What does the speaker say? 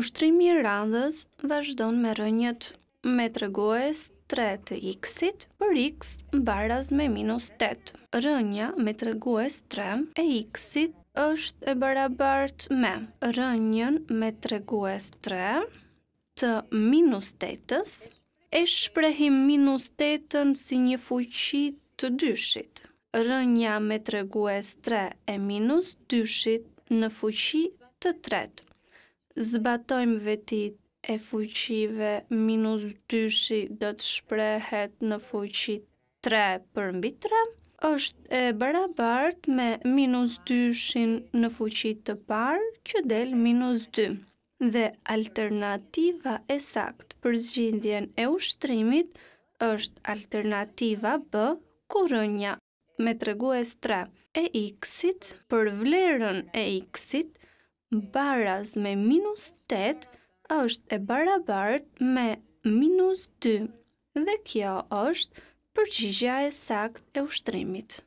Ushtrimi i randhës vazhdon me rënjët me tregues 3 të x-it për x baraz me minus 8. Rënja me tregues 3 e x-it është e barabart me rënjën me tregues 3 të minus 8-ës e shprehim minus 8-ën si një fuqi të dyshit. Rënja me tregues 3 e minus 2-shit në fuqi të tretë zbatojmë vetit e fuqive, minus 2 shi do të shprehet në fuqit 3 për mbi 3, është e barabart me minus 2 shin në fuqit të parë, që del minus 2. Dhe alternativa e sakt për zgjindjen e ushtrimit është alternativa B, kurënja me të 3 e x-it për vlerën e x-it baraz me minus 8 është e barabart me minus 2 dhe kjo është përgjigja e sakt e ushtrimit.